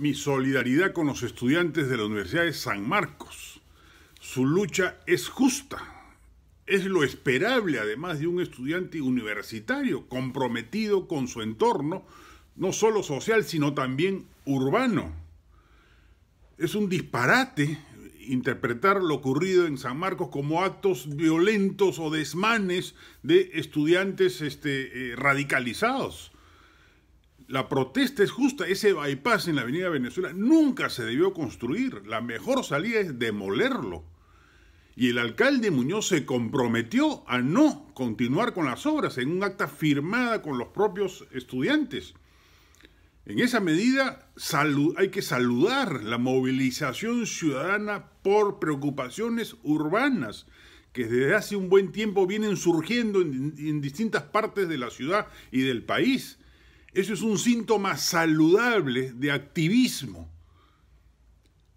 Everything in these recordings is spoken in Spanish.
mi solidaridad con los estudiantes de la Universidad de San Marcos. Su lucha es justa. Es lo esperable además de un estudiante universitario comprometido con su entorno, no solo social, sino también urbano. Es un disparate interpretar lo ocurrido en San Marcos como actos violentos o desmanes de estudiantes este, eh, radicalizados. La protesta es justa, ese bypass en la avenida Venezuela nunca se debió construir, la mejor salida es demolerlo. Y el alcalde Muñoz se comprometió a no continuar con las obras en un acta firmada con los propios estudiantes. En esa medida hay que saludar la movilización ciudadana por preocupaciones urbanas que desde hace un buen tiempo vienen surgiendo en, distintas partes de la ciudad y del país. Eso es un síntoma saludable de activismo.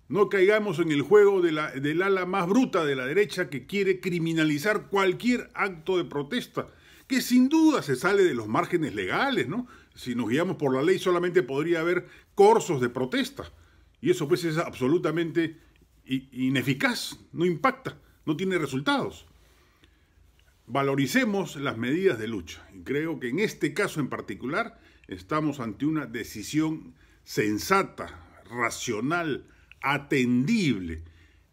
No caigamos en el juego de la, del ala más bruta de la derecha que quiere criminalizar cualquier acto de protesta, que sin duda se sale de los márgenes legales, ¿no? Si nos guiamos por la ley solamente podría haber corsos de protesta. Y eso pues es absolutamente ineficaz, no impacta, no tiene resultados. Valoricemos las medidas de lucha. Y creo que en este caso en particular estamos ante una decisión sensata, racional, atendible,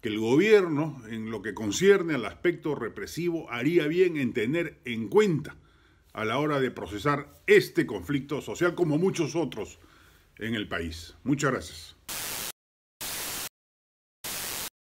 que el gobierno, en lo que concierne al aspecto represivo, haría bien en tener en cuenta a la hora de procesar este conflicto social como muchos otros en el país. Muchas gracias.